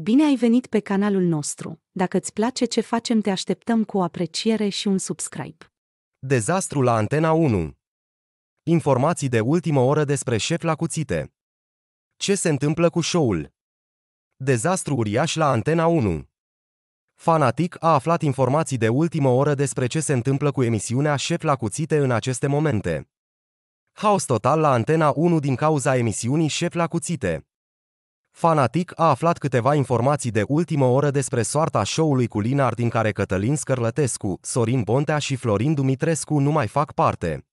Bine ai venit pe canalul nostru. Dacă îți place ce facem, te așteptăm cu o apreciere și un subscribe. Dezastru la Antena 1 Informații de ultimă oră despre șef la cuțite. Ce se întâmplă cu show-ul? Dezastru uriaș la Antena 1 Fanatic a aflat informații de ultimă oră despre ce se întâmplă cu emisiunea Șef la cuțite în aceste momente. Haos total la Antena 1 din cauza emisiunii Șef la cuțite. Fanatic a aflat câteva informații de ultimă oră despre soarta show-ului culinar din care Cătălin Scărlătescu, Sorin Bontea și Florin Dumitrescu nu mai fac parte.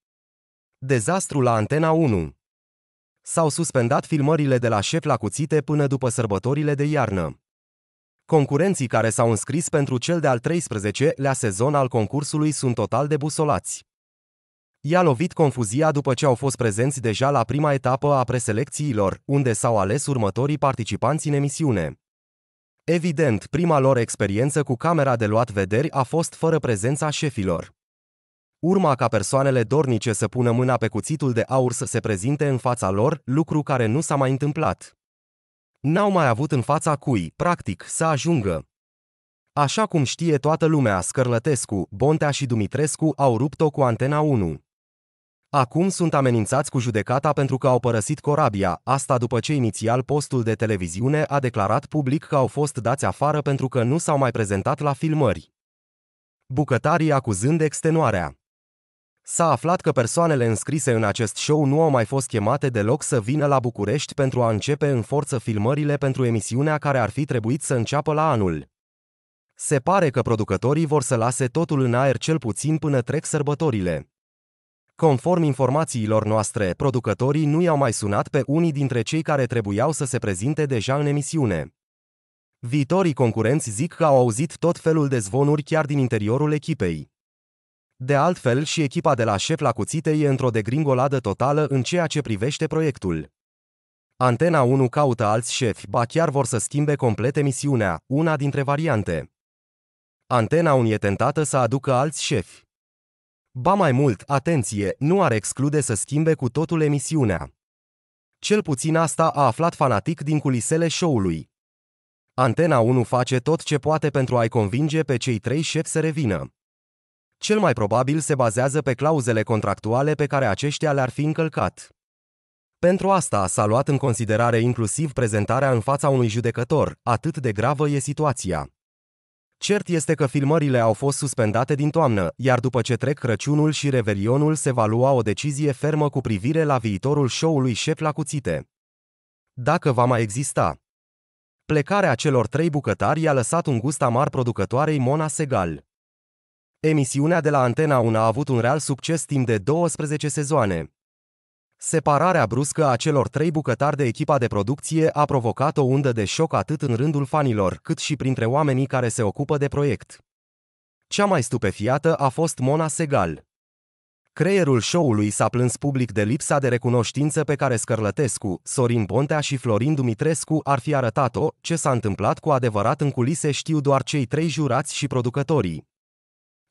Dezastru la Antena 1 S-au suspendat filmările de la șef la cuțite până după sărbătorile de iarnă. Concurenții care s-au înscris pentru cel de-al 13-lea sezon al concursului sunt total debusolați i-a lovit confuzia după ce au fost prezenți deja la prima etapă a preselecțiilor, unde s-au ales următorii participanți în emisiune. Evident, prima lor experiență cu camera de luat vederi a fost fără prezența șefilor. Urma ca persoanele dornice să pună mâna pe cuțitul de aur să se prezinte în fața lor, lucru care nu s-a mai întâmplat. N-au mai avut în fața cui, practic, să ajungă. Așa cum știe toată lumea, Scărlătescu, Bontea și Dumitrescu au rupt-o cu Antena 1. Acum sunt amenințați cu judecata pentru că au părăsit Corabia, asta după ce inițial postul de televiziune a declarat public că au fost dați afară pentru că nu s-au mai prezentat la filmări. Bucătarii acuzând extenuarea. S-a aflat că persoanele înscrise în acest show nu au mai fost chemate deloc să vină la București pentru a începe în forță filmările pentru emisiunea care ar fi trebuit să înceapă la anul. Se pare că producătorii vor să lase totul în aer cel puțin până trec sărbătorile. Conform informațiilor noastre, producătorii nu i-au mai sunat pe unii dintre cei care trebuiau să se prezinte deja în emisiune. Viitorii concurenți zic că au auzit tot felul de zvonuri chiar din interiorul echipei. De altfel, și echipa de la șef la cuțite e într-o degringoladă totală în ceea ce privește proiectul. Antena 1 caută alți șefi, ba chiar vor să schimbe complet emisiunea, una dintre variante. Antena 1 e tentată să aducă alți șefi. Ba mai mult, atenție, nu ar exclude să schimbe cu totul emisiunea. Cel puțin asta a aflat fanatic din culisele show-ului. Antena 1 face tot ce poate pentru a-i convinge pe cei trei șefi să revină. Cel mai probabil se bazează pe clauzele contractuale pe care aceștia le-ar fi încălcat. Pentru asta s-a luat în considerare inclusiv prezentarea în fața unui judecător, atât de gravă e situația. Cert este că filmările au fost suspendate din toamnă, iar după ce trec Crăciunul și Revelionul se va lua o decizie fermă cu privire la viitorul show-ului Șef la cuțite. Dacă va mai exista. Plecarea celor trei bucătari i-a lăsat un gust amar producătoarei Mona Segal. Emisiunea de la Antena 1 a avut un real succes timp de 12 sezoane. Separarea bruscă a celor trei bucătari de echipa de producție a provocat o undă de șoc atât în rândul fanilor, cât și printre oamenii care se ocupă de proiect. Cea mai stupefiată a fost Mona Segal. Creierul show-ului s-a plâns public de lipsa de recunoștință pe care Scărlătescu, Sorin Bontea și Florin Dumitrescu ar fi arătat-o, ce s-a întâmplat cu adevărat în culise știu doar cei trei jurați și producătorii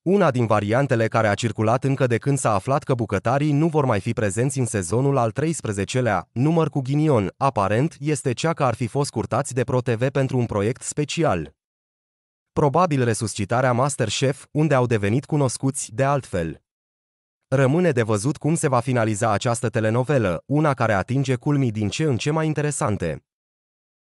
una din variantele care a circulat încă de când s-a aflat că bucătarii nu vor mai fi prezenți în sezonul al 13-lea, număr cu ghinion, aparent, este cea că ar fi fost curtați de ProTV pentru un proiect special. Probabil resuscitarea Masterchef, unde au devenit cunoscuți de altfel. Rămâne de văzut cum se va finaliza această telenovelă, una care atinge culmii din ce în ce mai interesante.